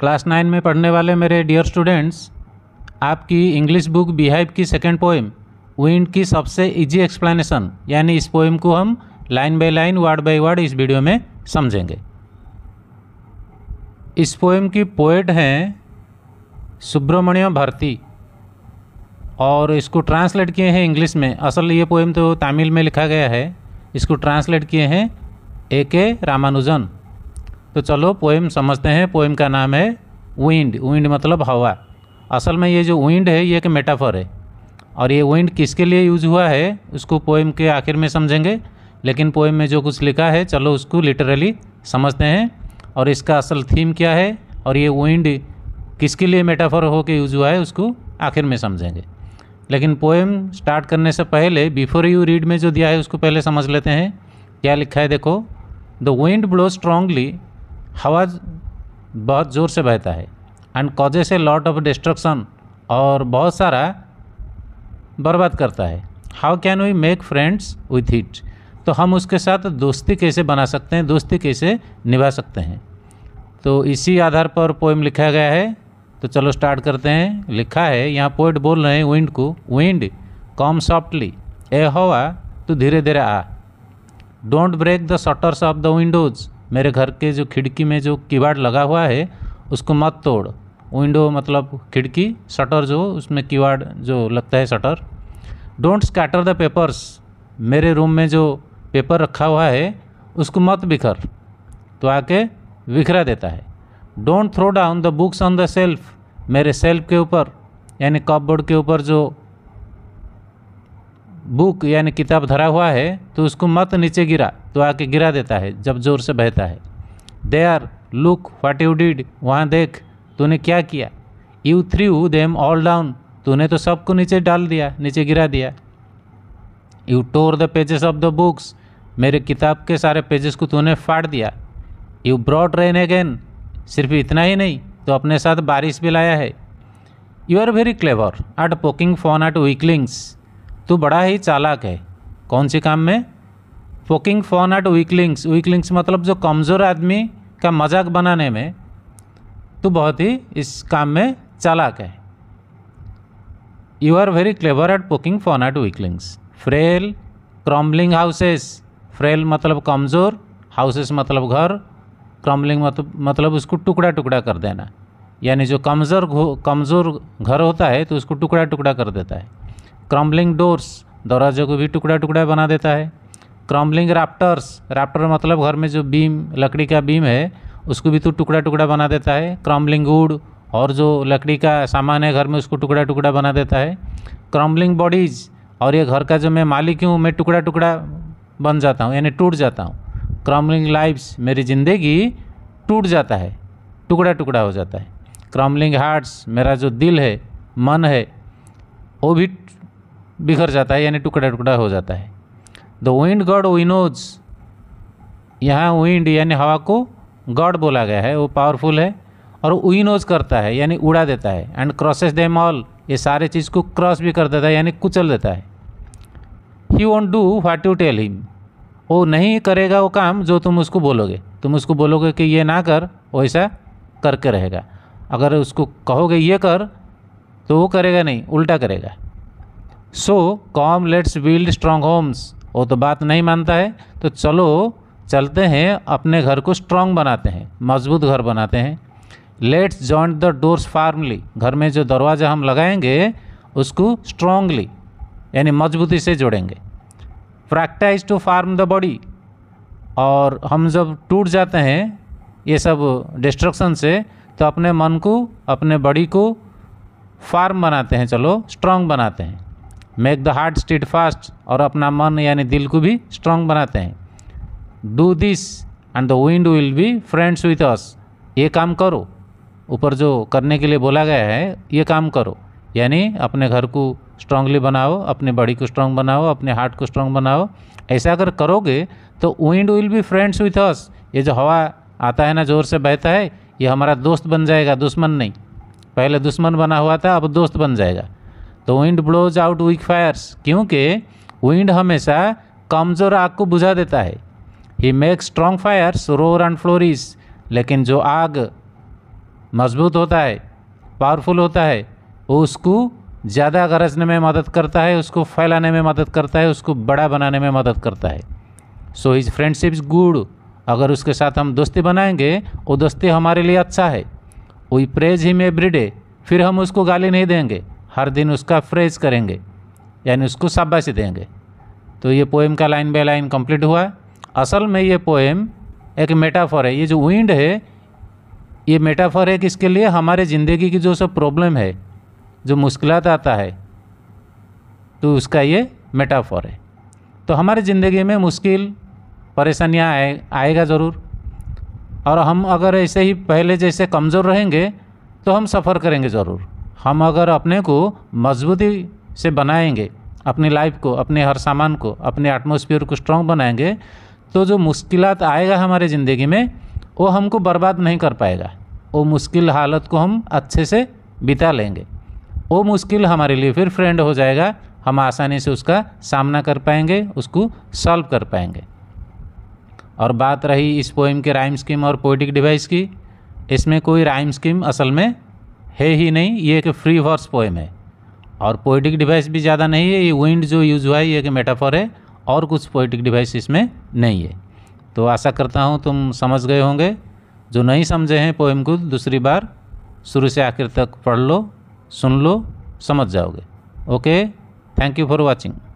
class nine में पढ़ने वाले मेरे डियर स्टूडेंट्स आपकी इंग्लिश बुक बिहाइव की सेकेंड पोएम विंड की सबसे इजी एक्सप्लेनेशन यानी इस पोइम को हम line by line word by word इस वीडियो में समझेंगे इस पोएम की पोएट हैं सुब्रमण्यम भारती और इसको ट्रांसलेट किए हैं इंग्लिश में असल ये पोएम तो तमिल में लिखा गया है इसको ट्रांसलेट किए हैं ए के रामानुजन तो चलो पोएम समझते हैं पोएम का नाम है विंड विंड मतलब हवा असल में ये जो विंड है ये एक मेटाफर है और ये विंड किसके लिए यूज हुआ है उसको पोएम के आखिर में समझेंगे लेकिन पोएम में जो कुछ लिखा है चलो उसको लिटरली समझते हैं और इसका असल थीम क्या है और ये विंड किसके लिए मेटाफर हो के यूज हुआ है उसको आखिर में समझेंगे लेकिन पोएम स्टार्ट करने से पहले बिफोर यू रीड में जो दिया है उसको पहले समझ लेते हैं क्या लिखा है देखो द विंड ब्लो स्ट्रांगली हवा बहुत ज़ोर से बहता है and causes a lot of destruction और बहुत सारा बर्बाद करता है how can we make friends with it तो हम उसके साथ दोस्ती कैसे बना सकते हैं दोस्ती कैसे निभा सकते हैं तो इसी आधार पर पोएम लिखा गया है तो चलो स्टार्ट करते हैं लिखा है यहाँ पोइट बोल रहे हैं विंड को विंड कॉम सॉफ्टली ए हवा तो धीरे धीरे आ don't break the shutters of the windows मेरे घर के जो खिड़की में जो किवाड़ लगा हुआ है उसको मत तोड़ विंडो मतलब खिड़की शटर जो उसमें किवाड़ जो लगता है shutter don't scatter the papers मेरे रूम में जो पेपर रखा हुआ है उसको मत बिखर तो आके बिखरा देता है don't throw down the books on the shelf मेरे सेल्फ के ऊपर यानी कपबोर्ड के ऊपर जो बुक यानी किताब धरा हुआ है तो उसको मत नीचे गिरा तो आके गिरा देता है जब जोर से बहता है there look what you did वहाँ देख तूने क्या किया you threw you them all down तूने तो सबको नीचे डाल दिया नीचे गिरा दिया you tore the pages of the books मेरे किताब के सारे पेजेस को तूने फाड़ दिया यू ब्रॉड रेन अगेन सिर्फ इतना ही नहीं तो अपने साथ बारिश भी लाया है you are very clever at poking fun at weaklings तू बड़ा ही चालाक है कौन से काम में poking fun at weaklings weaklings मतलब जो कमज़ोर आदमी का मजाक बनाने में तू बहुत ही इस काम में चालाक है you are very clever at poking fun at weaklings frail crumbling houses frail मतलब कमज़ोर हाउसेस मतलब घर क्रम्बलिंग मतलब मतलब उसको टुकड़ा टुकड़ा कर देना यानी जो कमज़ोर कमज़ोर घर होता है तो उसको टुकड़ा टुकड़ा कर देता है क्रम्बलिंग डोर्स दरवाजे को भी टुकड़ा टुकड़ा बना देता है क्रम्बलिंग राफ्टर्स राफ्टर मतलब घर में जो बीम लकड़ी का बीम है उसको भी तो टुकड़ा टुकड़ा बना देता है क्रम्बलिंग वुड और जो लकड़ी का सामान है घर में उसको टुकड़ा टुकड़ा बना देता है क्रम्बलिंग बॉडीज़ और ये घर का जो मैं मालिक हूँ मैं टुकड़ा टुकड़ा बन जाता हूँ यानी टूट जाता हूँ क्रम्बलिंग लाइफ्स मेरी ज़िंदगी टूट जाता है टुकड़ा टुकड़ा हो जाता है क्रम्बलिंग हार्ट्स मेरा जो दिल है मन है वो भी बिखर जाता है यानी टुकड़ा टुकड़ा हो जाता है द विंड गॉड विनोज यहाँ विंड यानी हवा को गॉड बोला गया है वो पावरफुल है और विनोज करता है यानी उड़ा देता है एंड क्रॉसेस देम ऑल ये सारे चीज़ को क्रॉस भी कर देता है यानी कुचल देता है he won't do what you tell him वो नहीं करेगा वो काम जो तुम उसको बोलोगे तुम उसको बोलोगे कि ये ना कर वैसा करके रहेगा अगर उसको कहोगे ये कर तो वो करेगा नहीं उल्टा करेगा so come let's build strong homes वो तो बात नहीं मानता है तो चलो चलते हैं अपने घर को स्ट्रांग बनाते हैं मजबूत घर बनाते हैं let's joint the doors firmly घर में जो दरवाज़ा हम लगाएंगे उसको स्ट्रांगली यानी मजबूती से जोड़ेंगे practise to firm the body और हम जब टूट जाते हैं ये सब डिस्ट्रक्शन से तो अपने मन को अपने बॉडी को फार्म बनाते हैं चलो स्ट्रांग बनाते हैं make the heart steadfast और अपना मन यानी दिल को भी स्ट्रांग बनाते हैं do this and the wind will be friends with us ये काम करो ऊपर जो करने के लिए बोला गया है ये काम करो यानी अपने घर को स्ट्रांगली बनाओ अपने बॉडी को स्ट्रांग बनाओ अपने हार्ट को स्ट्रांग बनाओ ऐसा अगर करोगे तो wind will be friends with us ये जो हवा आता है ना ज़ोर से बहता है ये हमारा दोस्त बन जाएगा दुश्मन नहीं पहले दुश्मन बना हुआ था अब दोस्त बन जाएगा तो wind blows out weak fires क्योंकि विंड हमेशा कमज़ोर आग को बुझा देता है he make strong fires roar and flourish लेकिन जो आग मजबूत होता है पावरफुल होता है वो उसको ज़्यादा गरजने में मदद करता है उसको फैलाने में मदद करता है उसको बड़ा बनाने में मदद करता है सो हिज इज गुड अगर उसके साथ हम दोस्ती बनाएंगे वो दोस्ती हमारे लिए अच्छा है we praise him every day फिर हम उसको गाली नहीं देंगे हर दिन उसका फ्रेज करेंगे यानी उसको शाबाशी देंगे तो ये पोएम का लाइन बाय लाइन कंप्लीट हुआ असल में ये पोएम एक मेटाफर है ये जो विंड है ये मेटाफर है कि इसके लिए हमारे ज़िंदगी की जो सब प्रॉब्लम है जो मुश्किल आता है तो उसका ये मेटाफर है तो हमारे ज़िंदगी में मुश्किल परेशानियाँ आए आएगा ज़रूर और हम अगर ऐसे ही पहले जैसे कमज़ोर रहेंगे तो हम सफ़र करेंगे ज़रूर हम अगर अपने को मजबूती से बनाएंगे अपनी लाइफ को अपने हर सामान को अपने एटमोसफियर को स्ट्रॉन्ग बनाएंगे तो जो मुश्किल आएगा हमारे ज़िंदगी में वो हमको बर्बाद नहीं कर पाएगा वो मुश्किल हालत को हम अच्छे से बिता लेंगे वो मुश्किल हमारे लिए फिर फ्रेंड हो जाएगा हम आसानी से उसका सामना कर पाएंगे उसको सॉल्व कर पाएंगे और बात रही इस पोइम के राइम स्कीम और पोइटिक डिवाइस की इसमें कोई राइम स्कीम असल में है ही नहीं ये एक फ्री वर्स पोएम है और पोइटिक डिवाइस भी ज़्यादा नहीं है ये विंड जो यूज हुआ है ये एक मेटाफर है और कुछ पोइटिक डिवाइस इसमें नहीं है तो आशा करता हूँ तुम समझ गए होंगे जो नहीं समझे हैं पोएम को दूसरी बार शुरू से आखिर तक पढ़ लो सुन लो समझ जाओगे okay thank you for watching